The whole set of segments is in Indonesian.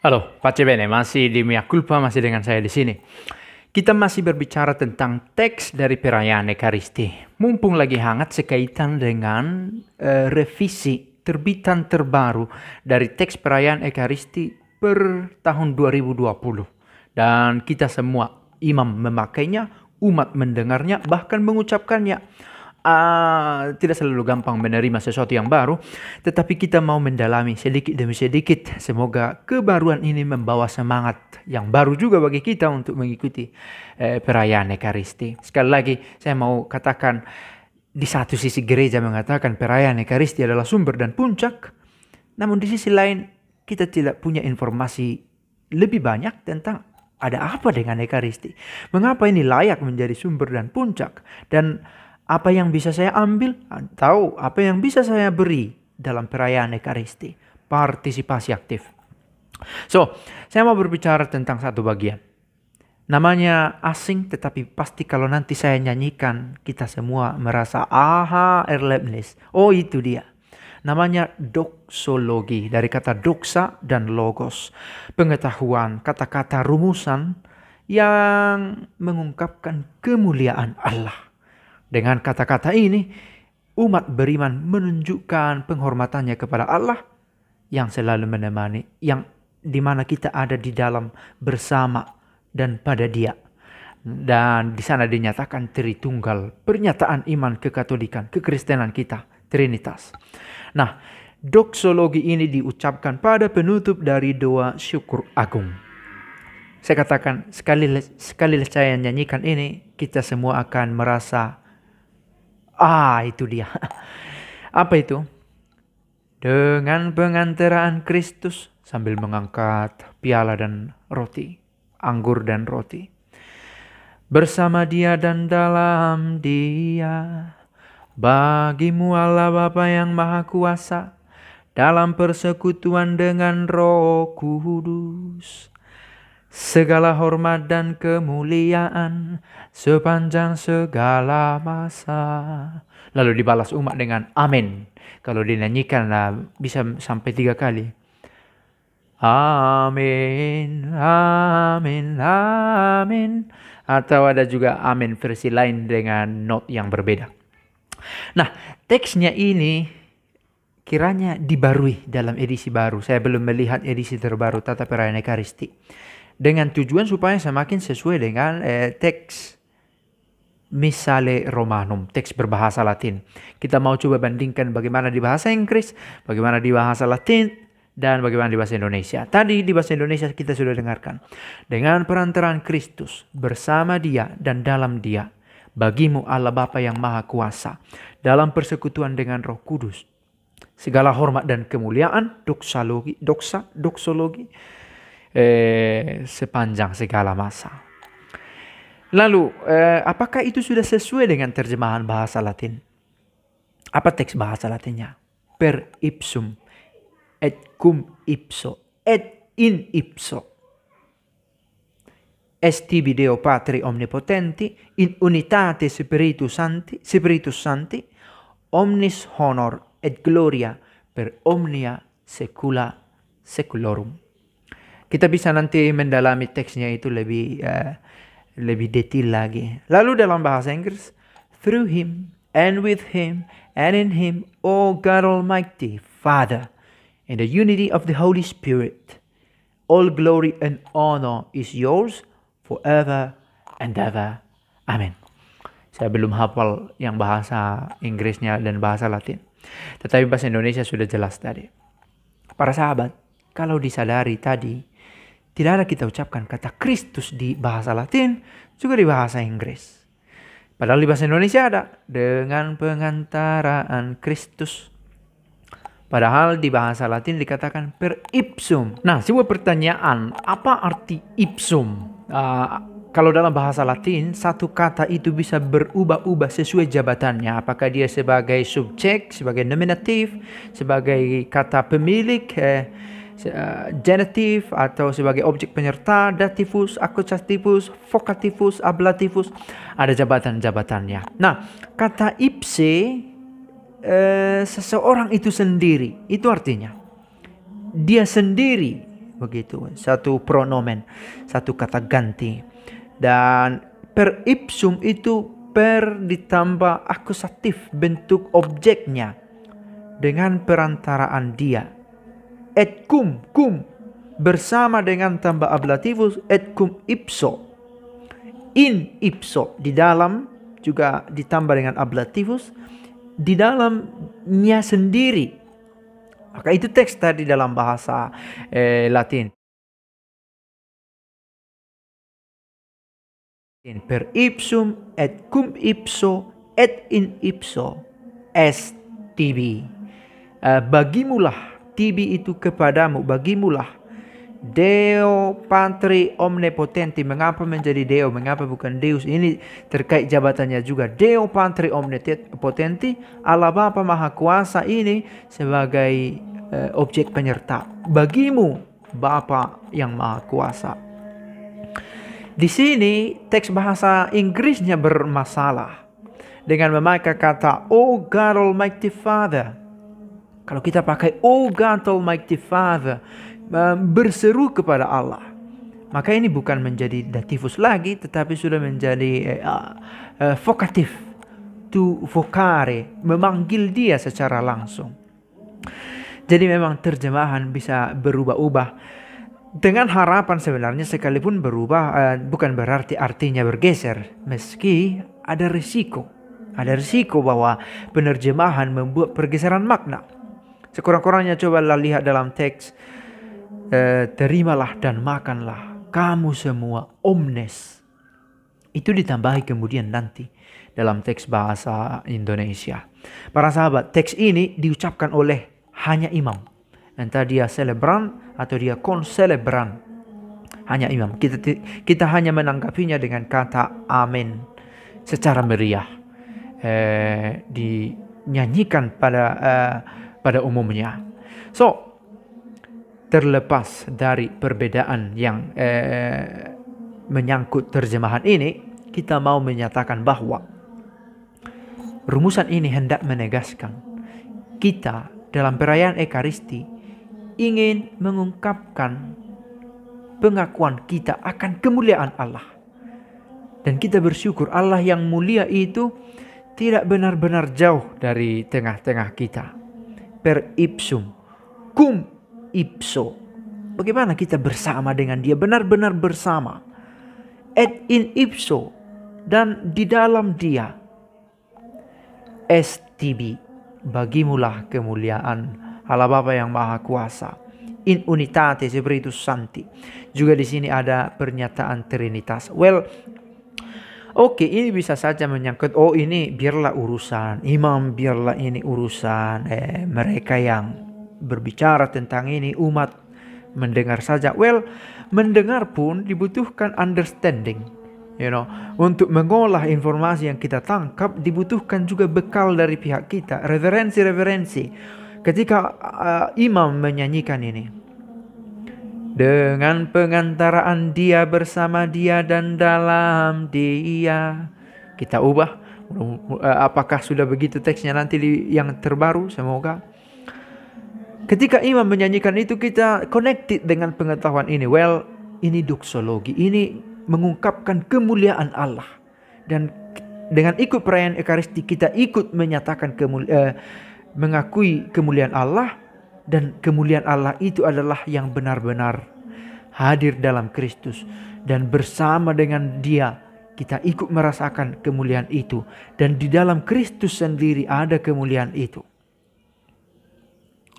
Halo, Pace Bene, masih di Mia Culpa, masih dengan saya di sini. Kita masih berbicara tentang teks dari perayaan Ekaristi. Mumpung lagi hangat sekaitan dengan uh, revisi terbitan terbaru dari teks perayaan Ekaristi per tahun 2020. Dan kita semua, imam memakainya, umat mendengarnya, bahkan mengucapkannya uh, tidak selalu gampang menerima sesuatu yang baru, tetapi kita mau mendalami sedikit demi sedikit. Semoga kebaruan ini membawa semangat yang baru juga bagi kita untuk mengikuti eh, perayaan Ekaristi. Sekali lagi, saya mau katakan di satu sisi gereja mengatakan perayaan Ekaristi adalah sumber dan puncak, namun di sisi lain kita tidak punya informasi lebih banyak tentang ada apa dengan Ekaristi. Mengapa ini layak menjadi sumber dan puncak? Dan apa yang bisa saya ambil atau ah, apa yang bisa saya beri dalam perayaan Ekaristi. Partisipasi aktif. So, saya mau berbicara tentang satu bagian. Namanya asing tetapi pasti kalau nanti saya nyanyikan kita semua merasa aha erlebnis. Oh itu dia. Namanya doksologi dari kata doxa dan logos. Pengetahuan, kata-kata rumusan yang mengungkapkan kemuliaan Allah. Dengan kata-kata ini, umat beriman menunjukkan penghormatannya kepada Allah yang selalu menemani, yang di mana kita ada di dalam bersama dan pada Dia. Dan di sana dinyatakan Tritunggal, pernyataan iman kekatolikan, kekristenan kita, Trinitas. Nah, doksologi ini diucapkan pada penutup dari doa syukur agung saya katakan sekali sekali saya nyanyikan ini kita semua akan merasa Ah, itu dia. Apa itu? Dengan pengantaraan Kristus sambil mengangkat piala dan roti, anggur dan roti. Bersama dia dan dalam dia. Bagimu Allah Bapa yang Maha Kuasa, dalam persekutuan dengan Roh Kudus, Segala hormat dan kemuliaan sepanjang segala masa. Lalu dibalas umat dengan amin. Kalau dinyanyikan lah bisa sampai tiga kali. Amin, amin, amin. Atau ada juga amin versi lain dengan not yang berbeda. Nah, teksnya ini kiranya dibarui dalam edisi baru. Saya belum melihat edisi terbaru Tata Perayaan Ekaristi dengan tujuan supaya semakin sesuai dengan eh, teks Misale Romanum, teks berbahasa Latin. Kita mau coba bandingkan bagaimana di bahasa Inggris, bagaimana di bahasa Latin, dan bagaimana di bahasa Indonesia. Tadi di bahasa Indonesia kita sudah dengarkan. Dengan perantaraan Kristus, bersama dia dan dalam dia, bagimu Allah Bapa yang Maha Kuasa, dalam persekutuan dengan roh kudus, segala hormat dan kemuliaan, doksologi, doksa, doksologi, eh, sepanjang segala masa. Lalu, eh, apakah itu sudah sesuai dengan terjemahan bahasa Latin? Apa teks bahasa Latinnya? Per ipsum, et cum ipso, et in ipso. Esti video Patri omnipotenti, in unitate Spiritus Sancti, Spiritus Sancti, omnis honor et gloria per omnia secula seculorum. Kita bisa nanti mendalami teksnya itu lebih uh, lebih detail lagi. Lalu dalam bahasa Inggris, through him and with him and in him, O God Almighty, Father, in the unity of the Holy Spirit, all glory and honor is yours forever and ever. Amin. Saya belum hafal yang bahasa Inggrisnya dan bahasa Latin. Tetapi bahasa Indonesia sudah jelas tadi. Para sahabat, kalau disadari tadi tidak ada kita ucapkan kata Kristus di bahasa Latin, juga di bahasa Inggris. Padahal di bahasa Indonesia ada dengan pengantaraan Kristus. Padahal di bahasa Latin dikatakan per ipsum. Nah, sebuah pertanyaan, apa arti ipsum? Uh, kalau dalam bahasa Latin, satu kata itu bisa berubah-ubah sesuai jabatannya. Apakah dia sebagai subjek, sebagai nominatif, sebagai kata pemilik, eh, Eh, genitif atau sebagai objek penyerta, dativus, accusativus, vocativus, ablatifus ada jabatan-jabatannya. Nah, kata ipse eh, seseorang itu sendiri, itu artinya dia sendiri begitu, satu pronomen, satu kata ganti. Dan per ipsum itu per ditambah akusatif bentuk objeknya dengan perantaraan dia et cum cum bersama dengan tambah ablativus et cum ipso in ipso di dalam juga ditambah dengan ablativus di dalamnya sendiri maka itu teks tadi dalam bahasa eh, Latin in per ipsum et cum ipso et in ipso est tibi uh, eh, bagimulah tibi itu kepadamu bagimulah Deo Pantri Omnipotenti mengapa menjadi Deo mengapa bukan Deus ini terkait jabatannya juga Deo Pantri Omnipotenti Allah Bapa Maha Kuasa ini sebagai uh, objek penyerta bagimu Bapa yang Maha Kuasa di sini teks bahasa Inggrisnya bermasalah dengan memakai kata Oh God Almighty Father kalau kita pakai Oh God Almighty Father um, berseru kepada Allah, maka ini bukan menjadi datifus lagi, tetapi sudah menjadi uh, uh, vokatif, to vocare, memanggil dia secara langsung. Jadi memang terjemahan bisa berubah-ubah dengan harapan sebenarnya sekalipun berubah uh, bukan berarti artinya bergeser, meski ada risiko. Ada risiko bahwa penerjemahan membuat pergeseran makna. Sekurang-kurangnya cobalah lihat dalam teks. E, terimalah dan makanlah kamu semua omnes. Itu ditambahi kemudian nanti dalam teks bahasa Indonesia. Para sahabat, teks ini diucapkan oleh hanya imam. Entah dia selebran atau dia konselebran. Hanya imam. Kita kita hanya menanggapinya dengan kata amin secara meriah. Eh, dinyanyikan pada eh, pada umumnya. So, terlepas dari perbedaan yang eh, menyangkut terjemahan ini, kita mau menyatakan bahwa rumusan ini hendak menegaskan kita dalam perayaan Ekaristi ingin mengungkapkan pengakuan kita akan kemuliaan Allah. Dan kita bersyukur Allah yang mulia itu tidak benar-benar jauh dari tengah-tengah kita per ipsum, cum ipso. Bagaimana kita bersama dengan dia, benar-benar bersama. Et in ipso, dan di dalam dia. STB, bagimulah kemuliaan Allah Bapa yang Maha Kuasa. In unitate spiritus santi. Juga di sini ada pernyataan Trinitas. Well, Oke, ini bisa saja menyangkut oh ini biarlah urusan imam, biarlah ini urusan eh mereka yang berbicara tentang ini umat mendengar saja. Well, mendengar pun dibutuhkan understanding. You know, untuk mengolah informasi yang kita tangkap dibutuhkan juga bekal dari pihak kita, referensi-referensi. Ketika uh, imam menyanyikan ini, dengan pengantaraan dia bersama dia dan dalam dia kita ubah eh, apakah sudah begitu teksnya nanti yang terbaru semoga ketika imam menyanyikan itu kita connected dengan pengetahuan ini well ini doksologi ini mengungkapkan kemuliaan Allah dan dengan ikut perayaan ekaristi kita ikut menyatakan kemul eh, mengakui kemuliaan Allah dan kemuliaan Allah itu adalah yang benar-benar hadir dalam Kristus dan bersama dengan Dia kita ikut merasakan kemuliaan itu dan di dalam Kristus sendiri ada kemuliaan itu.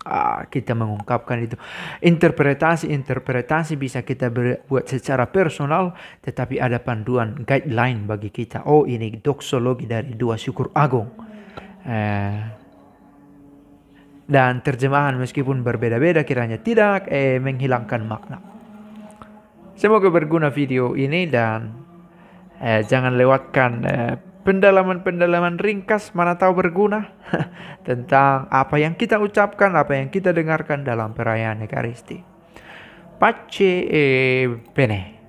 Ah, kita mengungkapkan itu. Interpretasi-interpretasi bisa kita buat secara personal, tetapi ada panduan guideline bagi kita. Oh, ini doksologi dari dua syukur agung. Eh, dan terjemahan meskipun berbeda-beda kiranya tidak eh, menghilangkan makna. Semoga berguna video ini dan eh, jangan lewatkan pendalaman eh, pendalaman-pendalaman ringkas mana tahu berguna tentang apa yang kita ucapkan, apa yang kita dengarkan dalam perayaan Ekaristi. Pace e bene.